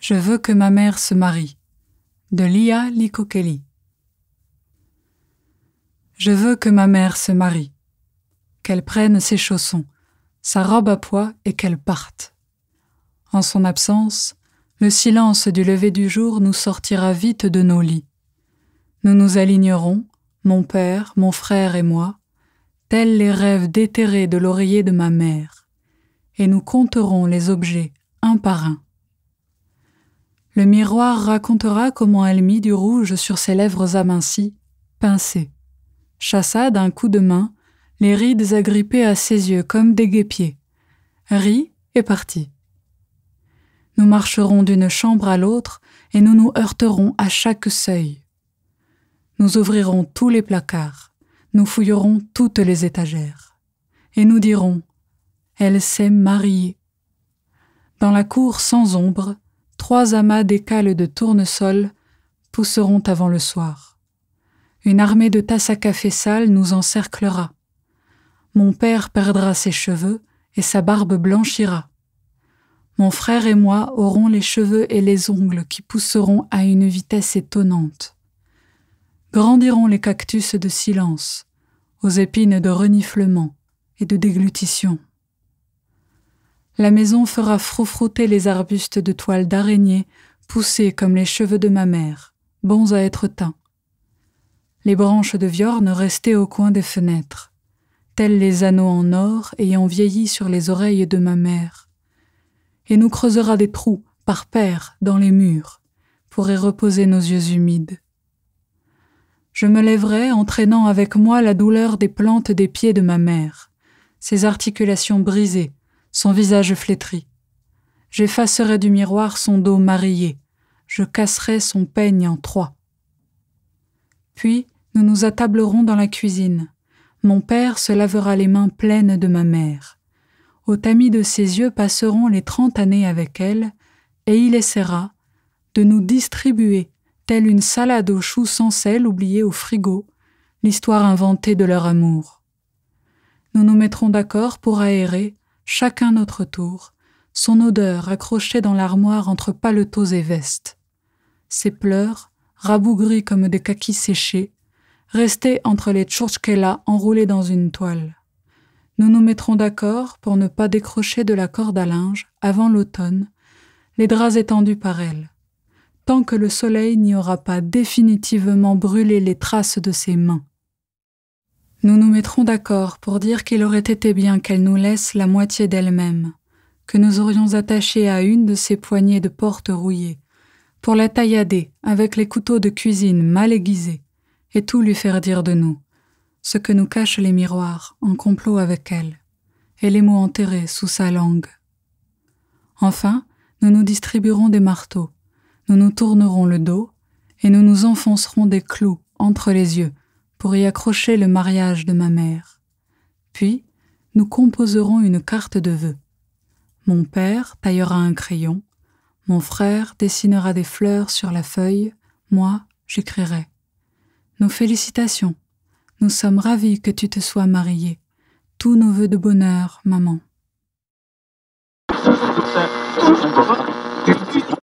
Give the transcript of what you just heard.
Je veux que ma mère se marie. De Lia Likokeli. Je veux que ma mère se marie. Qu'elle prenne ses chaussons, sa robe à pois et qu'elle parte. En son absence, le silence du lever du jour nous sortira vite de nos lits. Nous nous alignerons, mon père, mon frère et moi, tels les rêves déterrés de l'oreiller de ma mère et nous compterons les objets un par un. Le miroir racontera comment elle mit du rouge sur ses lèvres amincies, pincées, chassa d'un coup de main les rides agrippées à ses yeux comme des guêpiers, rit et partit. Nous marcherons d'une chambre à l'autre et nous nous heurterons à chaque seuil. Nous ouvrirons tous les placards, nous fouillerons toutes les étagères, et nous dirons elle s'est mariée. Dans la cour sans ombre, trois amas d'écales de tournesol pousseront avant le soir. Une armée de tasses à café sales nous encerclera. Mon père perdra ses cheveux et sa barbe blanchira. Mon frère et moi aurons les cheveux et les ongles qui pousseront à une vitesse étonnante. Grandiront les cactus de silence, aux épines de reniflement et de déglutition. La maison fera froufrouter les arbustes de toile d'araignée, poussés comme les cheveux de ma mère, bons à être teints. Les branches de viorne restaient au coin des fenêtres, tels les anneaux en or ayant vieilli sur les oreilles de ma mère. Et nous creusera des trous, par paires, dans les murs, pour y reposer nos yeux humides. Je me lèverai entraînant avec moi la douleur des plantes des pieds de ma mère, ses articulations brisées, son visage flétri. J'effacerai du miroir son dos marié. je casserai son peigne en trois. Puis nous nous attablerons dans la cuisine. Mon père se lavera les mains pleines de ma mère. Au tamis de ses yeux passeront les trente années avec elle, et il essaiera de nous distribuer, telle une salade aux choux sans sel oubliée au frigo, l'histoire inventée de leur amour. Nous nous mettrons d'accord pour aérer, chacun notre tour, son odeur accrochée dans l'armoire entre paletots et vestes. Ses pleurs, rabougris comme des kakis séchés, restaient entre les tchurchkela enroulés dans une toile. Nous nous mettrons d'accord pour ne pas décrocher de la corde à linge avant l'automne, les draps étendus par elle, tant que le soleil n'y aura pas définitivement brûlé les traces de ses mains. Nous nous mettrons d'accord pour dire qu'il aurait été bien qu'elle nous laisse la moitié d'elle-même, que nous aurions attaché à une de ses poignées de porte rouillées, pour la taillader avec les couteaux de cuisine mal aiguisés, et tout lui faire dire de nous, ce que nous cachent les miroirs en complot avec elle, et les mots enterrés sous sa langue. Enfin, nous nous distribuerons des marteaux, nous nous tournerons le dos, et nous nous enfoncerons des clous entre les yeux pour y accrocher le mariage de ma mère. Puis, nous composerons une carte de vœux. Mon père taillera un crayon, mon frère dessinera des fleurs sur la feuille, moi, j'écrirai. Nos félicitations. Nous sommes ravis que tu te sois mariée. Tous nos vœux de bonheur, maman.